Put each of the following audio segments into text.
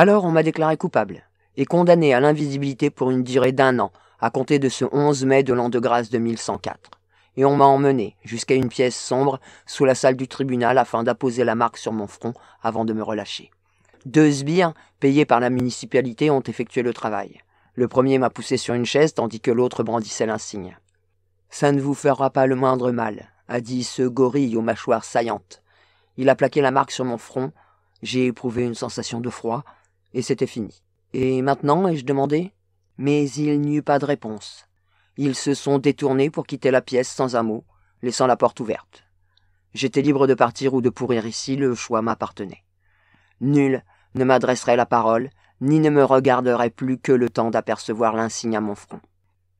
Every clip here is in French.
Alors on m'a déclaré coupable et condamné à l'invisibilité pour une durée d'un an, à compter de ce 11 mai de l'an de grâce 2104. Et on m'a emmené jusqu'à une pièce sombre sous la salle du tribunal afin d'apposer la marque sur mon front avant de me relâcher. Deux sbires, payés par la municipalité, ont effectué le travail. Le premier m'a poussé sur une chaise tandis que l'autre brandissait l'insigne. Ça ne vous fera pas le moindre mal, a dit ce gorille aux mâchoires saillantes. Il a plaqué la marque sur mon front. J'ai éprouvé une sensation de froid, et c'était fini. Et maintenant, ai-je demandé Mais il n'y eut pas de réponse. Ils se sont détournés pour quitter la pièce sans un mot, laissant la porte ouverte. J'étais libre de partir ou de pourrir ici, le choix m'appartenait. Nul ne m'adresserait la parole, ni ne me regarderait plus que le temps d'apercevoir l'insigne à mon front.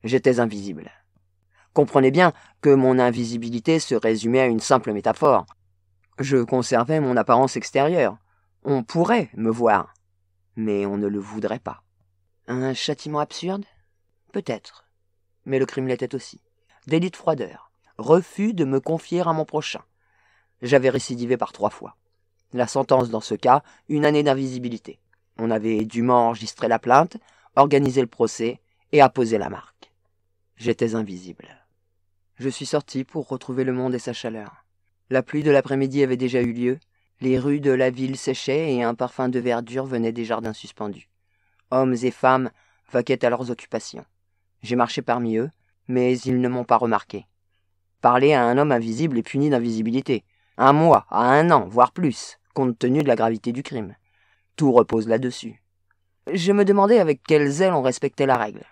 J'étais invisible. Comprenez bien que mon invisibilité se résumait à une simple métaphore. Je conservais mon apparence extérieure. On pourrait me voir, mais on ne le voudrait pas. Un châtiment absurde Peut-être. Mais le crime l'était aussi. Délit de froideur. Refus de me confier à mon prochain. J'avais récidivé par trois fois. La sentence dans ce cas, une année d'invisibilité. On avait dûment enregistré la plainte, organisé le procès et apposé la marque. J'étais invisible. Je suis sorti pour retrouver le monde et sa chaleur. La pluie de l'après-midi avait déjà eu lieu, les rues de la ville séchaient et un parfum de verdure venait des jardins suspendus. Hommes et femmes vaquaient à leurs occupations. J'ai marché parmi eux, mais ils ne m'ont pas remarqué. Parler à un homme invisible est puni d'invisibilité. Un mois, à un an, voire plus, compte tenu de la gravité du crime. Tout repose là-dessus. Je me demandais avec quel zèle on respectait la règle.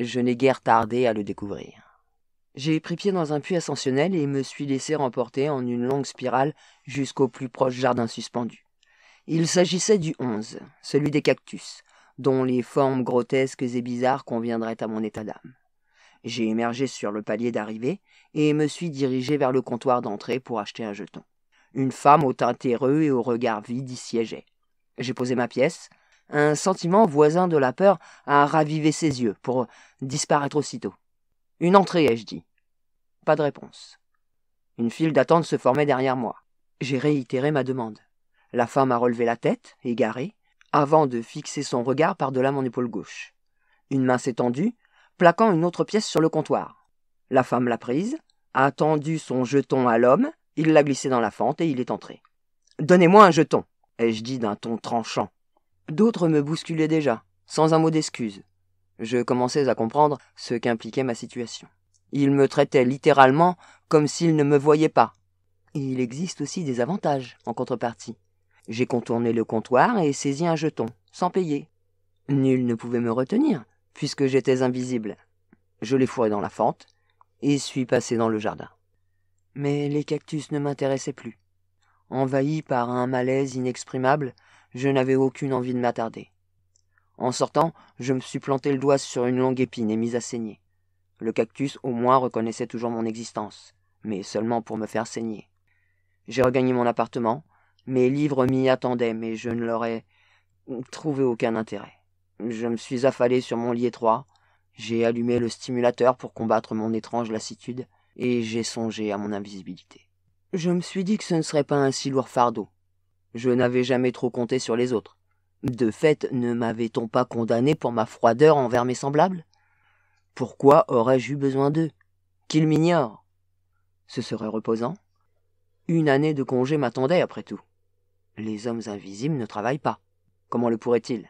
Je n'ai guère tardé à le découvrir. J'ai pris pied dans un puits ascensionnel et me suis laissé remporter en une longue spirale jusqu'au plus proche jardin suspendu. Il s'agissait du 11, celui des cactus, dont les formes grotesques et bizarres conviendraient à mon état d'âme. J'ai émergé sur le palier d'arrivée et me suis dirigé vers le comptoir d'entrée pour acheter un jeton. Une femme au teint terreux et au regard vide y siégeait. J'ai posé ma pièce. Un sentiment voisin de la peur a ravivé ses yeux pour disparaître aussitôt. Une entrée, ai-je dit. Pas de réponse. Une file d'attente se formait derrière moi. J'ai réitéré ma demande. La femme a relevé la tête, égarée, avant de fixer son regard par-delà mon épaule gauche. Une main s'est tendue, plaquant une autre pièce sur le comptoir. La femme l'a prise, a tendu son jeton à l'homme, il l'a glissé dans la fente et il est entré. Donnez-moi un jeton, ai-je dit d'un ton tranchant. D'autres me bousculaient déjà, sans un mot d'excuse. Je commençais à comprendre ce qu'impliquait ma situation. Il me traitait littéralement comme s'il ne me voyait pas. il existe aussi des avantages en contrepartie. J'ai contourné le comptoir et saisi un jeton, sans payer. Nul ne pouvait me retenir, puisque j'étais invisible. Je l'ai fourré dans la fente et suis passé dans le jardin. Mais les cactus ne m'intéressaient plus. Envahi par un malaise inexprimable, je n'avais aucune envie de m'attarder. En sortant, je me suis planté le doigt sur une longue épine et mis à saigner. Le cactus, au moins, reconnaissait toujours mon existence, mais seulement pour me faire saigner. J'ai regagné mon appartement, mes livres m'y attendaient, mais je ne leur ai trouvé aucun intérêt. Je me suis affalé sur mon lit étroit, j'ai allumé le stimulateur pour combattre mon étrange lassitude, et j'ai songé à mon invisibilité. Je me suis dit que ce ne serait pas un si lourd fardeau. Je n'avais jamais trop compté sur les autres. De fait, ne m'avait-on pas condamné pour ma froideur envers mes semblables Pourquoi aurais-je eu besoin d'eux Qu'ils m'ignorent Ce serait reposant. Une année de congé m'attendait après tout. Les hommes invisibles ne travaillent pas. Comment le pourraient-ils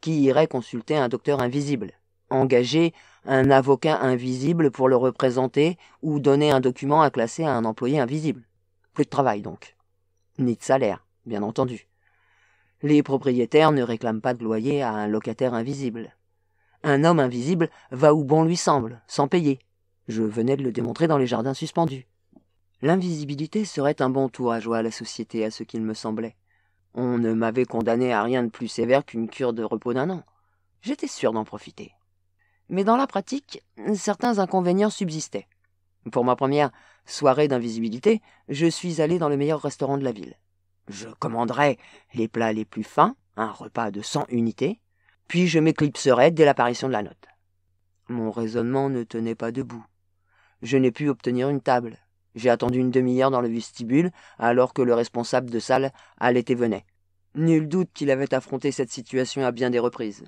Qui irait consulter un docteur invisible Engager un avocat invisible pour le représenter ou donner un document à classer à un employé invisible Plus de travail donc. Ni de salaire, bien entendu. Les propriétaires ne réclament pas de loyer à un locataire invisible. Un homme invisible va où bon lui semble, sans payer. Je venais de le démontrer dans les jardins suspendus. L'invisibilité serait un bon tour à joie à la société, à ce qu'il me semblait. On ne m'avait condamné à rien de plus sévère qu'une cure de repos d'un an. J'étais sûr d'en profiter. Mais dans la pratique, certains inconvénients subsistaient. Pour ma première soirée d'invisibilité, je suis allé dans le meilleur restaurant de la ville. Je commanderai les plats les plus fins, un repas de cent unités, puis je m'éclipserai dès l'apparition de la note. Mon raisonnement ne tenait pas debout. Je n'ai pu obtenir une table. J'ai attendu une demi-heure dans le vestibule, alors que le responsable de salle allait et venait. Nul doute qu'il avait affronté cette situation à bien des reprises.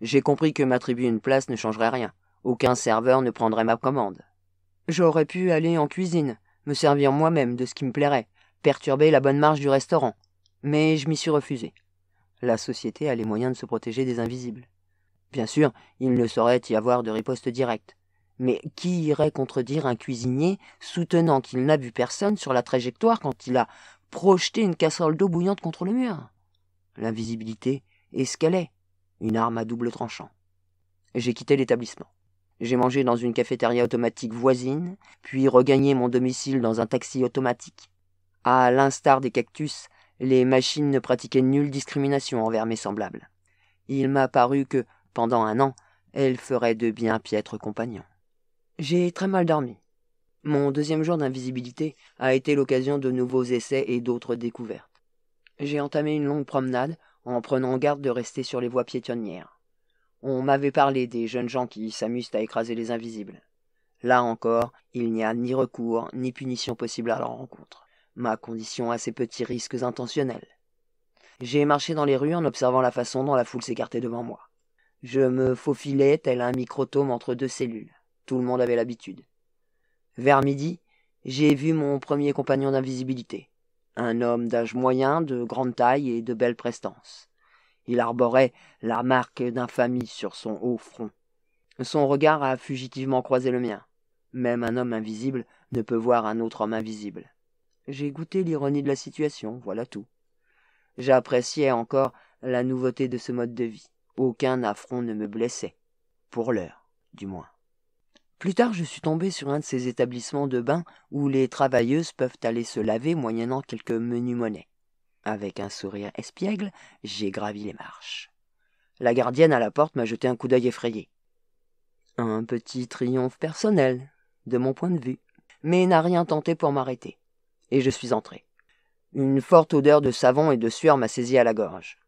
J'ai compris que m'attribuer une place ne changerait rien. Aucun serveur ne prendrait ma commande. J'aurais pu aller en cuisine, me servir moi-même de ce qui me plairait, perturber la bonne marche du restaurant, mais je m'y suis refusé. La société a les moyens de se protéger des invisibles. Bien sûr, il ne saurait y avoir de riposte directe. Mais qui irait contredire un cuisinier soutenant qu'il n'a vu personne sur la trajectoire quand il a projeté une casserole d'eau bouillante contre le mur L'invisibilité est ce qu'elle est, une arme à double tranchant. J'ai quitté l'établissement. J'ai mangé dans une cafétéria automatique voisine, puis regagné mon domicile dans un taxi automatique. À l'instar des cactus, les machines ne pratiquaient nulle discrimination envers mes semblables. Il m'a paru que, pendant un an, elles feraient de bien piètres compagnons. J'ai très mal dormi. Mon deuxième jour d'invisibilité a été l'occasion de nouveaux essais et d'autres découvertes. J'ai entamé une longue promenade en prenant garde de rester sur les voies piétonnières. On m'avait parlé des jeunes gens qui s'amusent à écraser les invisibles. Là encore, il n'y a ni recours ni punition possible à leur rencontre ma condition à ses petits risques intentionnels. J'ai marché dans les rues en observant la façon dont la foule s'écartait devant moi. Je me faufilais tel un microtome entre deux cellules. Tout le monde avait l'habitude. Vers midi, j'ai vu mon premier compagnon d'invisibilité, un homme d'âge moyen, de grande taille et de belle prestance. Il arborait la marque d'infamie sur son haut front. Son regard a fugitivement croisé le mien. Même un homme invisible ne peut voir un autre homme invisible. J'ai goûté l'ironie de la situation, voilà tout. J'appréciais encore la nouveauté de ce mode de vie. Aucun affront ne me blessait. Pour l'heure, du moins. Plus tard, je suis tombé sur un de ces établissements de bain où les travailleuses peuvent aller se laver moyennant quelques menus monnaies. Avec un sourire espiègle, j'ai gravi les marches. La gardienne à la porte m'a jeté un coup d'œil effrayé. Un petit triomphe personnel, de mon point de vue, mais n'a rien tenté pour m'arrêter et je suis entré. Une forte odeur de savon et de sueur m'a saisi à la gorge.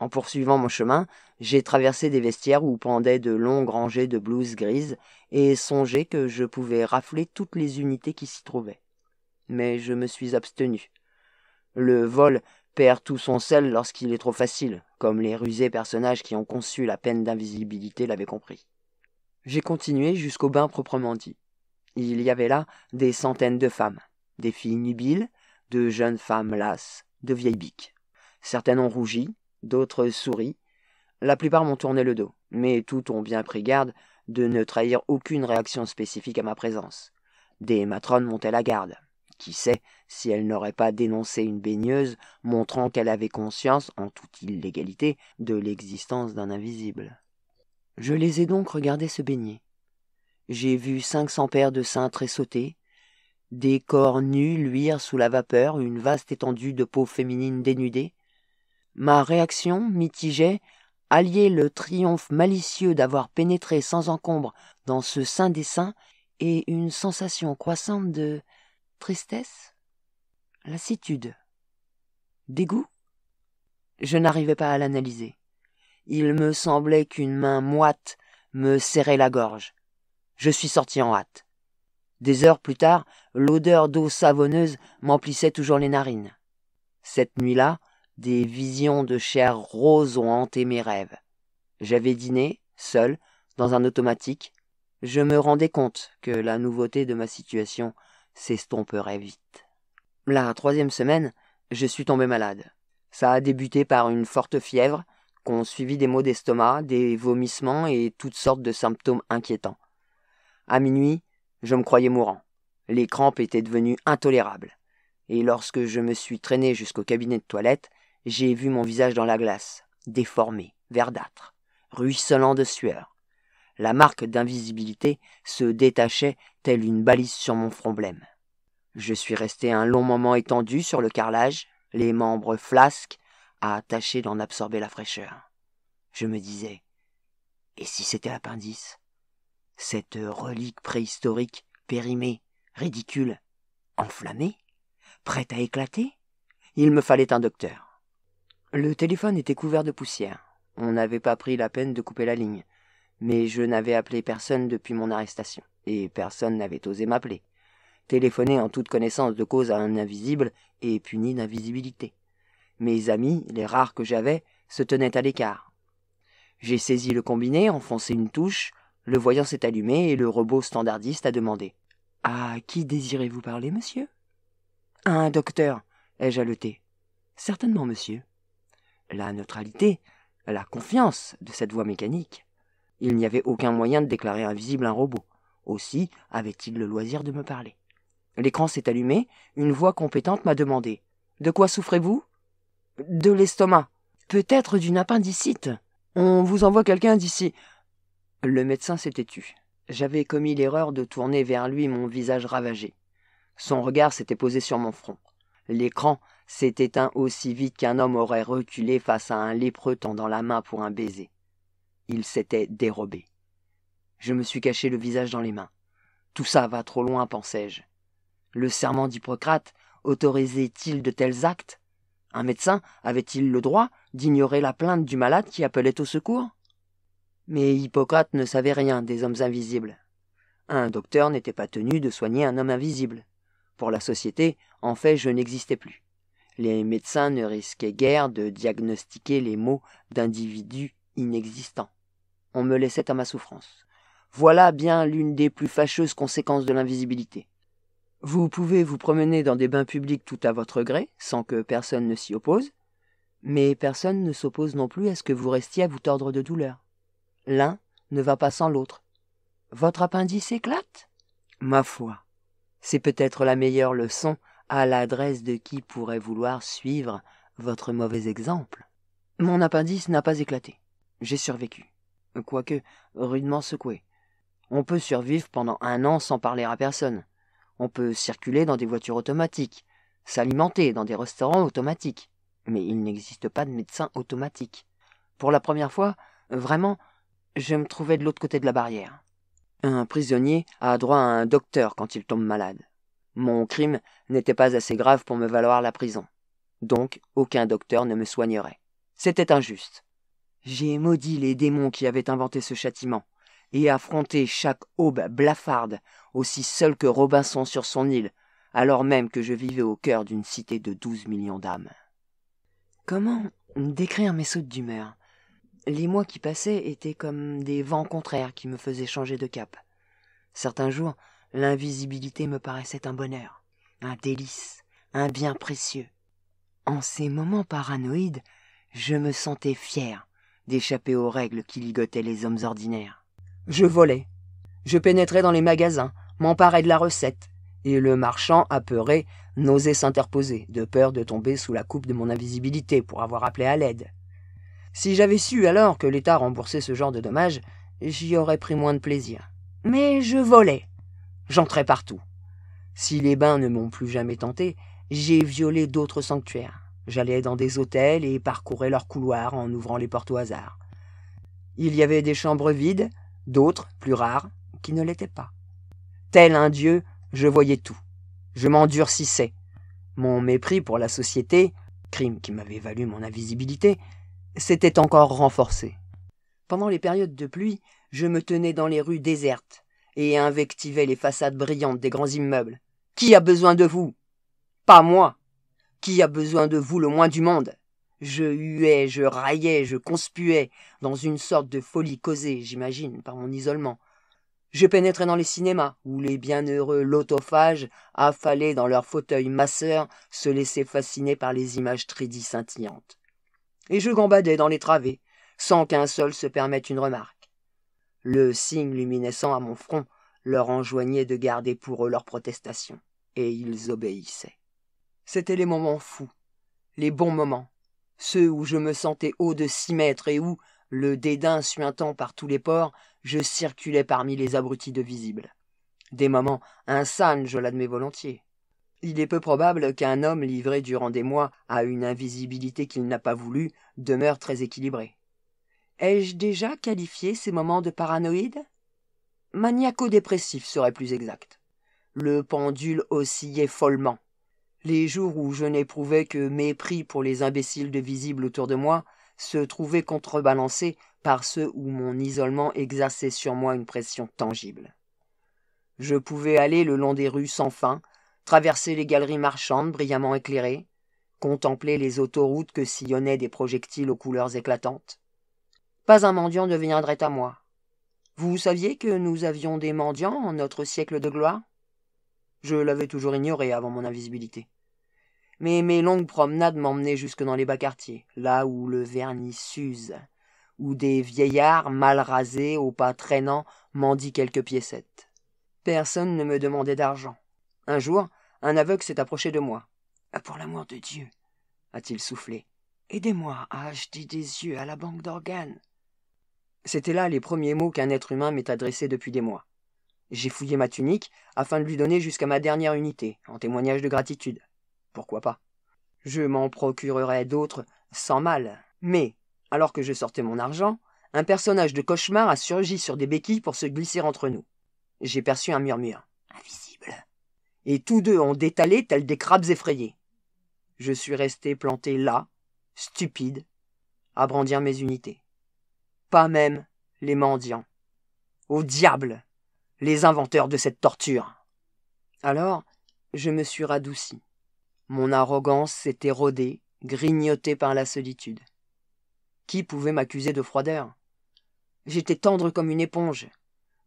En poursuivant mon chemin, j'ai traversé des vestiaires où pendaient de longues rangées de blouses grises et songé que je pouvais rafler toutes les unités qui s'y trouvaient. Mais je me suis abstenu. Le vol perd tout son sel lorsqu'il est trop facile, comme les rusés personnages qui ont conçu la peine d'invisibilité l'avaient compris. J'ai continué jusqu'au bain proprement dit. Il y avait là des centaines de femmes des filles nubiles, de jeunes femmes lasses, de vieilles biques. Certaines ont rougi, d'autres sourient. La plupart m'ont tourné le dos, mais toutes ont bien pris garde de ne trahir aucune réaction spécifique à ma présence. Des matrones montaient la garde. Qui sait si elles n'auraient pas dénoncé une baigneuse montrant qu'elle avait conscience, en toute illégalité, de l'existence d'un invisible. Je les ai donc regardées se baigner. J'ai vu cinq cents paires de seins sautés, des corps nus luire sous la vapeur une vaste étendue de peau féminine dénudée. Ma réaction, mitigeait, alliait le triomphe malicieux d'avoir pénétré sans encombre dans ce saint des et une sensation croissante de tristesse, lassitude, dégoût. Je n'arrivais pas à l'analyser. Il me semblait qu'une main moite me serrait la gorge. Je suis sorti en hâte. Des heures plus tard, l'odeur d'eau savonneuse m'emplissait toujours les narines. Cette nuit-là, des visions de chair rose ont hanté mes rêves. J'avais dîné, seul, dans un automatique. Je me rendais compte que la nouveauté de ma situation s'estomperait vite. La troisième semaine, je suis tombé malade. Ça a débuté par une forte fièvre, qu'ont suivi des maux d'estomac, des vomissements et toutes sortes de symptômes inquiétants. À minuit, je me croyais mourant. Les crampes étaient devenues intolérables. Et lorsque je me suis traîné jusqu'au cabinet de toilette, j'ai vu mon visage dans la glace, déformé, verdâtre, ruisselant de sueur. La marque d'invisibilité se détachait telle une balise sur mon front blême. Je suis resté un long moment étendu sur le carrelage, les membres flasques, à tâcher d'en absorber la fraîcheur. Je me disais, et si c'était l'appendice cette relique préhistorique périmée, ridicule, enflammée, prête à éclater Il me fallait un docteur. Le téléphone était couvert de poussière. On n'avait pas pris la peine de couper la ligne. Mais je n'avais appelé personne depuis mon arrestation, et personne n'avait osé m'appeler. Téléphoner en toute connaissance de cause à un invisible est puni d'invisibilité. Mes amis, les rares que j'avais, se tenaient à l'écart. J'ai saisi le combiné, enfoncé une touche, le voyant s'est allumé et le robot standardiste a demandé À ah, qui désirez-vous parler, monsieur À un docteur, ai-je haleté. Certainement, monsieur. La neutralité, la confiance de cette voix mécanique. Il n'y avait aucun moyen de déclarer invisible un robot. Aussi avait-il le loisir de me parler. L'écran s'est allumé, une voix compétente m'a demandé De quoi souffrez-vous De l'estomac. Peut-être d'une appendicite. On vous envoie quelqu'un d'ici. Le médecin s'était tu. J'avais commis l'erreur de tourner vers lui mon visage ravagé. Son regard s'était posé sur mon front. L'écran s'est éteint aussi vite qu'un homme aurait reculé face à un lépreux tendant la main pour un baiser. Il s'était dérobé. Je me suis caché le visage dans les mains. Tout ça va trop loin, pensais-je. Le serment d'Hippocrate autorisait-il de tels actes Un médecin avait-il le droit d'ignorer la plainte du malade qui appelait au secours mais Hippocrate ne savait rien des hommes invisibles. Un docteur n'était pas tenu de soigner un homme invisible. Pour la société, en fait, je n'existais plus. Les médecins ne risquaient guère de diagnostiquer les maux d'individus inexistants. On me laissait à ma souffrance. Voilà bien l'une des plus fâcheuses conséquences de l'invisibilité. Vous pouvez vous promener dans des bains publics tout à votre gré, sans que personne ne s'y oppose, mais personne ne s'oppose non plus à ce que vous restiez à vous tordre de douleur. L'un ne va pas sans l'autre. Votre appendice éclate Ma foi, c'est peut-être la meilleure leçon à l'adresse de qui pourrait vouloir suivre votre mauvais exemple. Mon appendice n'a pas éclaté. J'ai survécu, quoique rudement secoué. On peut survivre pendant un an sans parler à personne. On peut circuler dans des voitures automatiques, s'alimenter dans des restaurants automatiques. Mais il n'existe pas de médecin automatique. Pour la première fois, vraiment, je me trouvais de l'autre côté de la barrière. Un prisonnier a droit à un docteur quand il tombe malade. Mon crime n'était pas assez grave pour me valoir la prison. Donc aucun docteur ne me soignerait. C'était injuste. J'ai maudit les démons qui avaient inventé ce châtiment, et affronté chaque aube blafarde, aussi seul que Robinson sur son île, alors même que je vivais au cœur d'une cité de douze millions d'âmes. Comment décrire mes sautes d'humeur les mois qui passaient étaient comme des vents contraires qui me faisaient changer de cap. Certains jours, l'invisibilité me paraissait un bonheur, un délice, un bien précieux. En ces moments paranoïdes, je me sentais fier d'échapper aux règles qui ligotaient les hommes ordinaires. Je volais. Je pénétrais dans les magasins, m'emparais de la recette, et le marchand, apeuré, n'osait s'interposer, de peur de tomber sous la coupe de mon invisibilité pour avoir appelé à l'aide. Si j'avais su alors que l'État remboursait ce genre de dommages, j'y aurais pris moins de plaisir. Mais je volais. J'entrais partout. Si les bains ne m'ont plus jamais tenté, j'ai violé d'autres sanctuaires. J'allais dans des hôtels et parcourais leurs couloirs en ouvrant les portes au hasard. Il y avait des chambres vides, d'autres, plus rares, qui ne l'étaient pas. Tel un dieu, je voyais tout. Je m'endurcissais. Mon mépris pour la société, crime qui m'avait valu mon invisibilité, s'était encore renforcé. Pendant les périodes de pluie, je me tenais dans les rues désertes et invectivais les façades brillantes des grands immeubles. Qui a besoin de vous Pas moi. Qui a besoin de vous le moins du monde Je huais, je raillais, je conspuais, dans une sorte de folie causée, j'imagine, par mon isolement. Je pénétrais dans les cinémas, où les bienheureux lotophages, affalés dans leurs fauteuils masseurs, se laissaient fasciner par les images très scintillantes et je gambadais dans les travées, sans qu'un seul se permette une remarque. Le signe luminescent à mon front leur enjoignait de garder pour eux leurs protestations, et ils obéissaient. C'étaient les moments fous, les bons moments, ceux où je me sentais haut de six mètres et où, le dédain suintant par tous les ports, je circulais parmi les abrutis de visibles. Des moments insanes, je l'admets volontiers il est peu probable qu'un homme livré durant des mois à une invisibilité qu'il n'a pas voulu demeure très équilibré ai-je déjà qualifié ces moments de paranoïde maniaco dépressif serait plus exact le pendule oscillait follement les jours où je n'éprouvais que mépris pour les imbéciles de visibles autour de moi se trouvaient contrebalancés par ceux où mon isolement exerçait sur moi une pression tangible je pouvais aller le long des rues sans fin traverser les galeries marchandes brillamment éclairées, contempler les autoroutes que sillonnaient des projectiles aux couleurs éclatantes. Pas un mendiant ne viendrait à moi. Vous saviez que nous avions des mendiants en notre siècle de gloire Je l'avais toujours ignoré avant mon invisibilité. Mais mes longues promenades m'emmenaient jusque dans les bas quartiers, là où le vernis s'use, où des vieillards mal rasés, aux pas traînants, mendient quelques piécettes. Personne ne me demandait d'argent. Un jour, un aveugle s'est approché de moi. Ah, pour l'amour de Dieu, a-t-il soufflé, aidez-moi à acheter des yeux à la banque d'organes. C'étaient là les premiers mots qu'un être humain m'ait adressé depuis des mois. J'ai fouillé ma tunique afin de lui donner jusqu'à ma dernière unité, en témoignage de gratitude. Pourquoi pas Je m'en procurerai d'autres sans mal, mais, alors que je sortais mon argent, un personnage de cauchemar a surgi sur des béquilles pour se glisser entre nous. J'ai perçu un murmure. Invisible et tous deux ont détalé tels des crabes effrayés. Je suis resté planté là, stupide, à brandir mes unités. Pas même les mendiants. Au diable, les inventeurs de cette torture. Alors, je me suis radouci. Mon arrogance s'était rodée, grignotée par la solitude. Qui pouvait m'accuser de froideur J'étais tendre comme une éponge,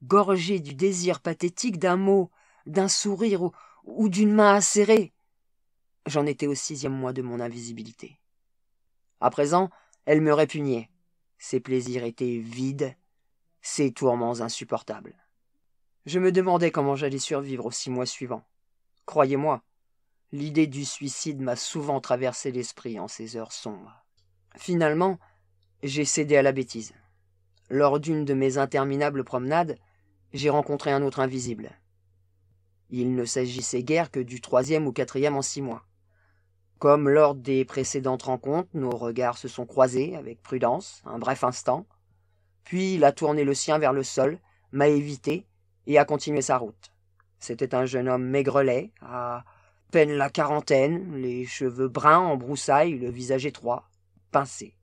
gorgé du désir pathétique d'un mot, d'un sourire ou, ou d'une main acérée. J'en étais au sixième mois de mon invisibilité. À présent, elle me répugnait. Ses plaisirs étaient vides, ses tourments insupportables. Je me demandais comment j'allais survivre aux six mois suivants. Croyez-moi, l'idée du suicide m'a souvent traversé l'esprit en ces heures sombres. Finalement, j'ai cédé à la bêtise. Lors d'une de mes interminables promenades, j'ai rencontré un autre invisible. Il ne s'agissait guère que du troisième ou quatrième en six mois. Comme lors des précédentes rencontres, nos regards se sont croisés avec prudence un bref instant, puis il a tourné le sien vers le sol, m'a évité et a continué sa route. C'était un jeune homme maigrelet, à peine la quarantaine, les cheveux bruns en broussailles, le visage étroit, pincé.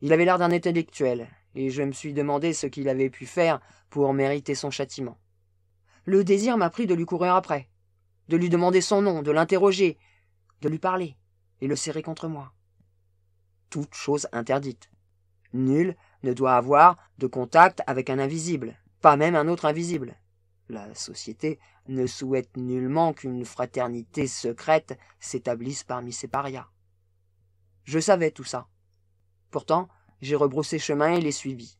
Il avait l'air d'un intellectuel, et je me suis demandé ce qu'il avait pu faire pour mériter son châtiment le désir m'a pris de lui courir après, de lui demander son nom, de l'interroger, de lui parler et le serrer contre moi. Toute chose interdite. Nul ne doit avoir de contact avec un invisible, pas même un autre invisible. La société ne souhaite nullement qu'une fraternité secrète s'établisse parmi ses parias. Je savais tout ça. Pourtant, j'ai rebroussé chemin et les suivi.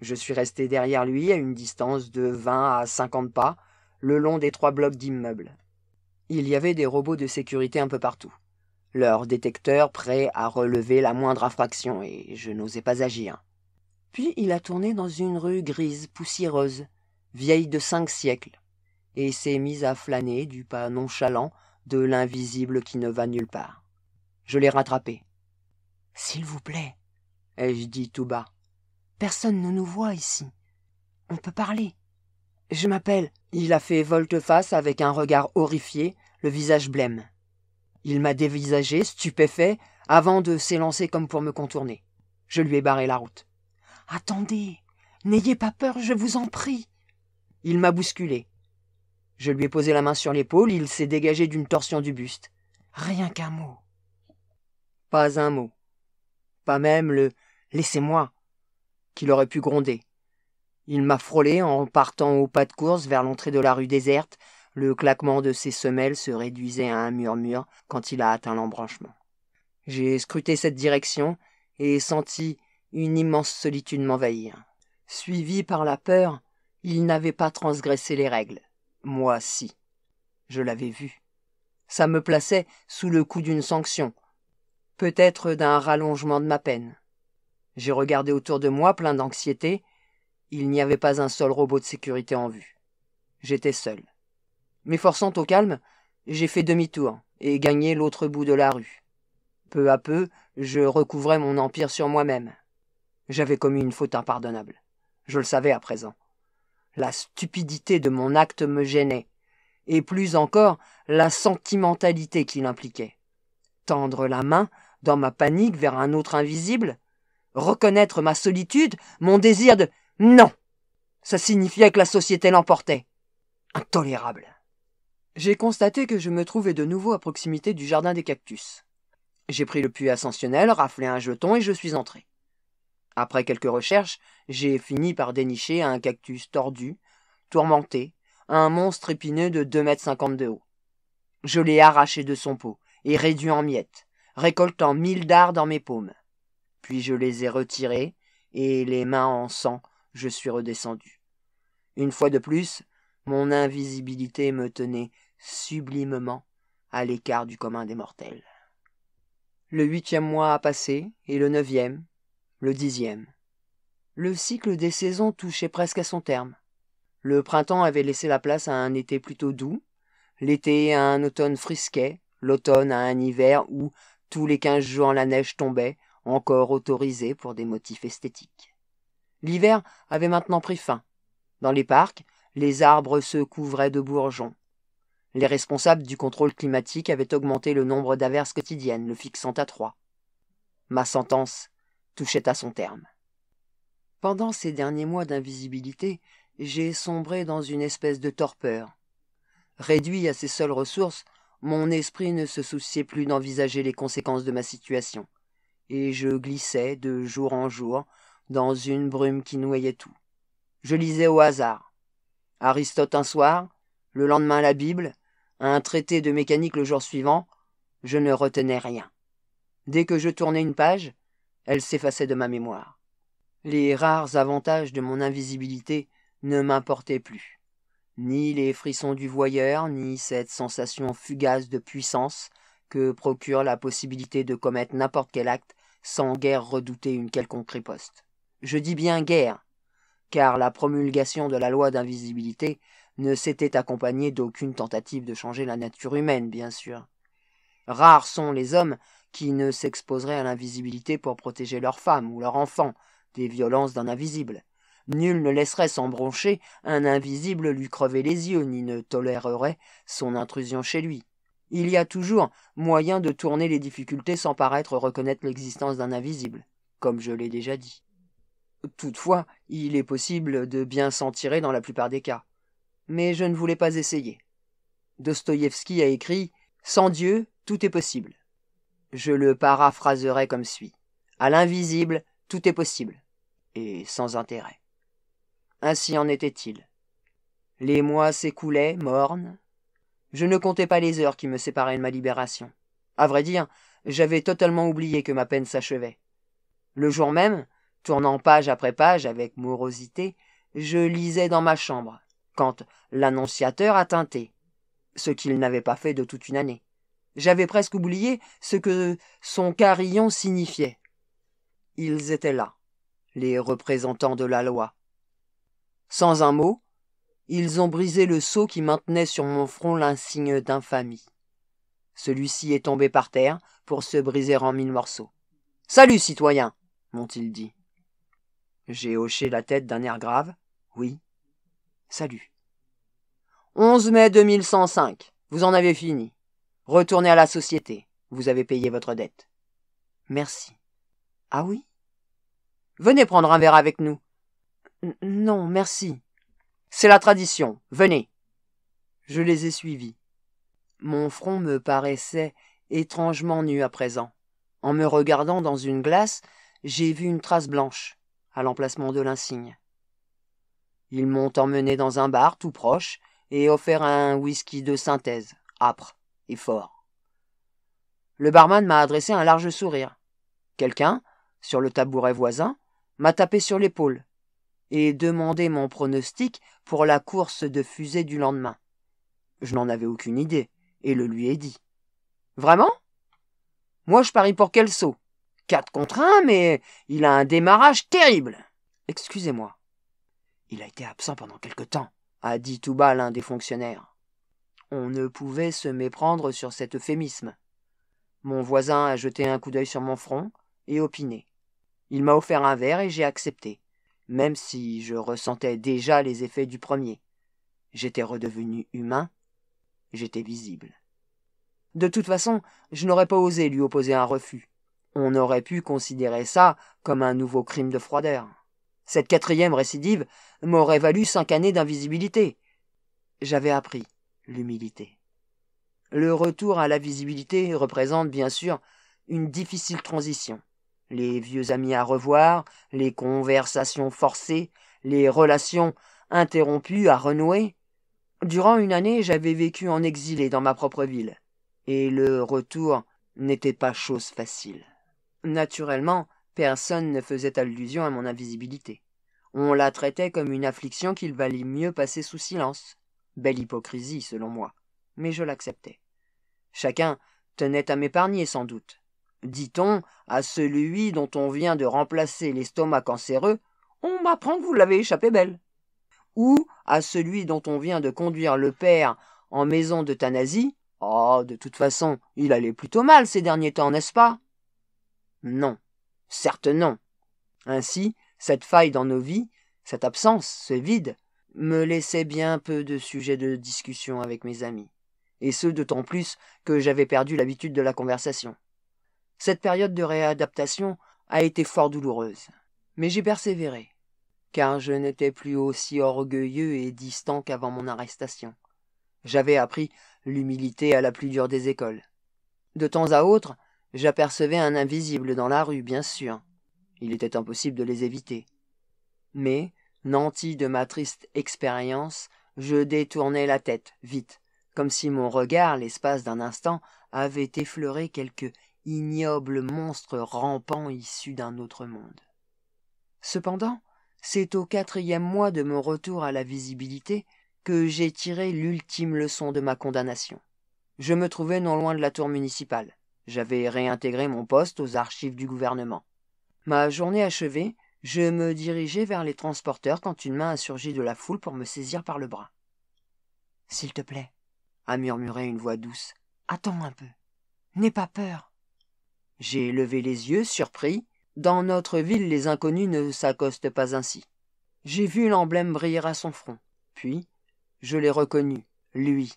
Je suis resté derrière lui à une distance de vingt à cinquante pas, le long des trois blocs d'immeubles. Il y avait des robots de sécurité un peu partout, leurs détecteurs prêts à relever la moindre infraction, et je n'osais pas agir. Puis il a tourné dans une rue grise, poussiéreuse, vieille de cinq siècles, et s'est mis à flâner du pas nonchalant de l'invisible qui ne va nulle part. Je l'ai rattrapé. S'il vous plaît, ai-je dit tout bas. Personne ne nous voit ici. On peut parler. Je m'appelle. Il a fait volte-face avec un regard horrifié, le visage blême. Il m'a dévisagé, stupéfait, avant de s'élancer comme pour me contourner. Je lui ai barré la route. Attendez, n'ayez pas peur, je vous en prie. Il m'a bousculé. Je lui ai posé la main sur l'épaule, il s'est dégagé d'une torsion du buste. Rien qu'un mot. Pas un mot. Pas même le Laissez-moi qu'il aurait pu gronder. Il m'a frôlé en partant au pas de course vers l'entrée de la rue déserte. Le claquement de ses semelles se réduisait à un murmure quand il a atteint l'embranchement. J'ai scruté cette direction et senti une immense solitude m'envahir. Suivi par la peur, il n'avait pas transgressé les règles. Moi, si. Je l'avais vu. Ça me plaçait sous le coup d'une sanction, peut-être d'un rallongement de ma peine. J'ai regardé autour de moi, plein d'anxiété. Il n'y avait pas un seul robot de sécurité en vue. J'étais seul. M'efforçant au calme, j'ai fait demi-tour et gagné l'autre bout de la rue. Peu à peu, je recouvrais mon empire sur moi-même. J'avais commis une faute impardonnable. Je le savais à présent. La stupidité de mon acte me gênait, et plus encore la sentimentalité qu'il impliquait. Tendre la main, dans ma panique, vers un autre invisible, reconnaître ma solitude, mon désir de non. Ça signifiait que la société l'emportait. Intolérable. J'ai constaté que je me trouvais de nouveau à proximité du jardin des cactus. J'ai pris le puits ascensionnel, raflé un jeton et je suis entré. Après quelques recherches, j'ai fini par dénicher un cactus tordu, tourmenté, un monstre épineux de deux mètres cinquante de haut. Je l'ai arraché de son pot et réduit en miettes, récoltant mille dards dans mes paumes puis je les ai retirés, et les mains en sang, je suis redescendu. Une fois de plus, mon invisibilité me tenait sublimement à l'écart du commun des mortels. Le huitième mois a passé, et le neuvième, le dixième. Le cycle des saisons touchait presque à son terme. Le printemps avait laissé la place à un été plutôt doux, l'été à un automne frisquet, l'automne à un hiver où, tous les quinze jours, la neige tombait, encore autorisé pour des motifs esthétiques. L'hiver avait maintenant pris fin. Dans les parcs, les arbres se couvraient de bourgeons. Les responsables du contrôle climatique avaient augmenté le nombre d'averses quotidiennes, le fixant à trois. Ma sentence touchait à son terme. Pendant ces derniers mois d'invisibilité, j'ai sombré dans une espèce de torpeur. Réduit à ses seules ressources, mon esprit ne se souciait plus d'envisager les conséquences de ma situation et je glissais de jour en jour dans une brume qui noyait tout. Je lisais au hasard. Aristote un soir, le lendemain la Bible, un traité de mécanique le jour suivant, je ne retenais rien. Dès que je tournais une page, elle s'effaçait de ma mémoire. Les rares avantages de mon invisibilité ne m'importaient plus. Ni les frissons du voyeur, ni cette sensation fugace de puissance que procure la possibilité de commettre n'importe quel acte sans guère redouter une quelconque riposte. Je dis bien guère, car la promulgation de la loi d'invisibilité ne s'était accompagnée d'aucune tentative de changer la nature humaine, bien sûr. Rares sont les hommes qui ne s'exposeraient à l'invisibilité pour protéger leur femme ou leur enfant des violences d'un invisible. Nul ne laisserait sans broncher un invisible lui crever les yeux, ni ne tolérerait son intrusion chez lui. Il y a toujours moyen de tourner les difficultés sans paraître reconnaître l'existence d'un invisible, comme je l'ai déjà dit. Toutefois, il est possible de bien s'en tirer dans la plupart des cas. Mais je ne voulais pas essayer. Dostoïevski a écrit Sans Dieu, tout est possible. Je le paraphraserai comme suit. À l'invisible, tout est possible. Et sans intérêt. Ainsi en était-il. Les mois s'écoulaient, mornes, je ne comptais pas les heures qui me séparaient de ma libération. À vrai dire, j'avais totalement oublié que ma peine s'achevait. Le jour même, tournant page après page avec morosité, je lisais dans ma chambre, quand l'annonciateur a teinté, ce qu'il n'avait pas fait de toute une année. J'avais presque oublié ce que son carillon signifiait. Ils étaient là, les représentants de la loi. Sans un mot, ils ont brisé le sceau qui maintenait sur mon front l'insigne d'infamie. Celui-ci est tombé par terre pour se briser en mille morceaux. Salut, citoyen m'ont-ils dit. J'ai hoché la tête d'un air grave. Oui. Salut. 11 mai 2105. Vous en avez fini. Retournez à la société. Vous avez payé votre dette. Merci. Ah oui Venez prendre un verre avec nous. non, merci, c'est la tradition. Venez. Je les ai suivis. Mon front me paraissait étrangement nu à présent. En me regardant dans une glace, j'ai vu une trace blanche à l'emplacement de l'insigne. Ils m'ont emmené dans un bar tout proche et offert un whisky de synthèse, âpre et fort. Le barman m'a adressé un large sourire. Quelqu'un, sur le tabouret voisin, m'a tapé sur l'épaule et demander mon pronostic pour la course de fusée du lendemain. Je n'en avais aucune idée, et le lui ai dit. Vraiment Moi je parie pour quel saut Quatre contre un, mais il a un démarrage terrible. Excusez-moi. Il a été absent pendant quelque temps, a dit tout bas l'un des fonctionnaires. On ne pouvait se méprendre sur cet euphémisme. Mon voisin a jeté un coup d'œil sur mon front et opiné. Il m'a offert un verre et j'ai accepté même si je ressentais déjà les effets du premier. J'étais redevenu humain, j'étais visible. De toute façon, je n'aurais pas osé lui opposer un refus. On aurait pu considérer ça comme un nouveau crime de froideur. Cette quatrième récidive m'aurait valu cinq années d'invisibilité. J'avais appris l'humilité. Le retour à la visibilité représente bien sûr une difficile transition les vieux amis à revoir, les conversations forcées, les relations interrompues à renouer. Durant une année, j'avais vécu en exilé dans ma propre ville, et le retour n'était pas chose facile. Naturellement, personne ne faisait allusion à mon invisibilité. On la traitait comme une affliction qu'il valait mieux passer sous silence. Belle hypocrisie, selon moi, mais je l'acceptais. Chacun tenait à m'épargner sans doute, dit-on à celui dont on vient de remplacer l'estomac cancéreux on m'apprend que vous l'avez échappé belle ou à celui dont on vient de conduire le père en maison d'euthanasie oh de toute façon il allait plutôt mal ces derniers temps n'est-ce pas non certes non ainsi cette faille dans nos vies cette absence ce vide me laissait bien peu de sujets de discussion avec mes amis et ce d'autant plus que j'avais perdu l'habitude de la conversation cette période de réadaptation a été fort douloureuse. Mais j'ai persévéré, car je n'étais plus aussi orgueilleux et distant qu'avant mon arrestation. J'avais appris l'humilité à la plus dure des écoles. De temps à autre, j'apercevais un invisible dans la rue, bien sûr. Il était impossible de les éviter. Mais, nanti de ma triste expérience, je détournais la tête, vite, comme si mon regard, l'espace d'un instant, avait effleuré quelque ignoble monstre rampant issu d'un autre monde. Cependant, c'est au quatrième mois de mon retour à la visibilité que j'ai tiré l'ultime leçon de ma condamnation. Je me trouvais non loin de la tour municipale. J'avais réintégré mon poste aux archives du gouvernement. Ma journée achevée, je me dirigeais vers les transporteurs quand une main a surgi de la foule pour me saisir par le bras. S'il te plaît, a murmuré une voix douce, attends un peu. N'aie pas peur. J'ai levé les yeux, surpris. Dans notre ville, les inconnus ne s'accostent pas ainsi. J'ai vu l'emblème briller à son front. Puis, je l'ai reconnu, lui.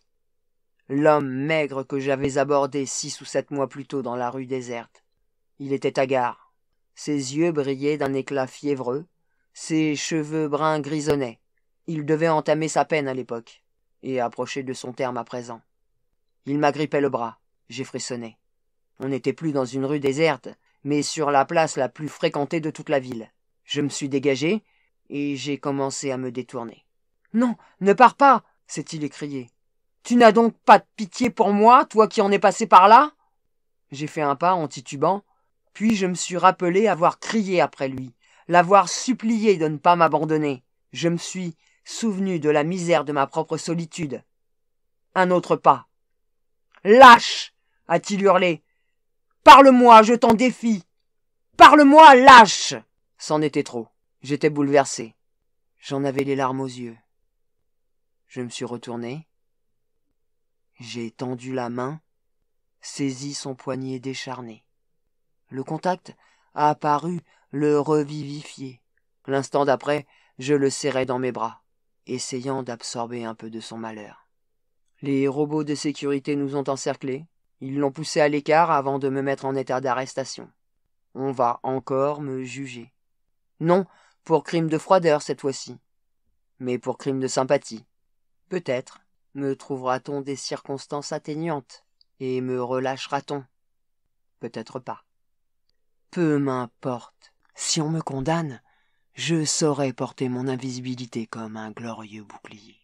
L'homme maigre que j'avais abordé six ou sept mois plus tôt dans la rue déserte. Il était hagard. Ses yeux brillaient d'un éclat fiévreux. Ses cheveux bruns grisonnaient. Il devait entamer sa peine à l'époque, et approcher de son terme à présent. Il m'agrippait le bras. J'ai frissonné. On n'était plus dans une rue déserte, mais sur la place la plus fréquentée de toute la ville. Je me suis dégagé, et j'ai commencé à me détourner. Non, ne pars pas s'est-il écrié. Tu n'as donc pas de pitié pour moi, toi qui en es passé par là J'ai fait un pas en titubant, puis je me suis rappelé avoir crié après lui, l'avoir supplié de ne pas m'abandonner. Je me suis souvenu de la misère de ma propre solitude. Un autre pas. Lâche a-t-il hurlé. Parle-moi, je t'en défie. Parle-moi, lâche. C'en était trop. J'étais bouleversé. J'en avais les larmes aux yeux. Je me suis retourné. J'ai tendu la main, saisi son poignet décharné. Le contact a apparu le revivifier. L'instant d'après, je le serrai dans mes bras, essayant d'absorber un peu de son malheur. Les robots de sécurité nous ont encerclés, ils l'ont poussé à l'écart avant de me mettre en état d'arrestation. On va encore me juger. Non, pour crime de froideur cette fois-ci. Mais pour crime de sympathie. Peut-être me trouvera-t-on des circonstances atteignantes, et me relâchera-t-on Peut-être pas. Peu m'importe. Si on me condamne, je saurai porter mon invisibilité comme un glorieux bouclier.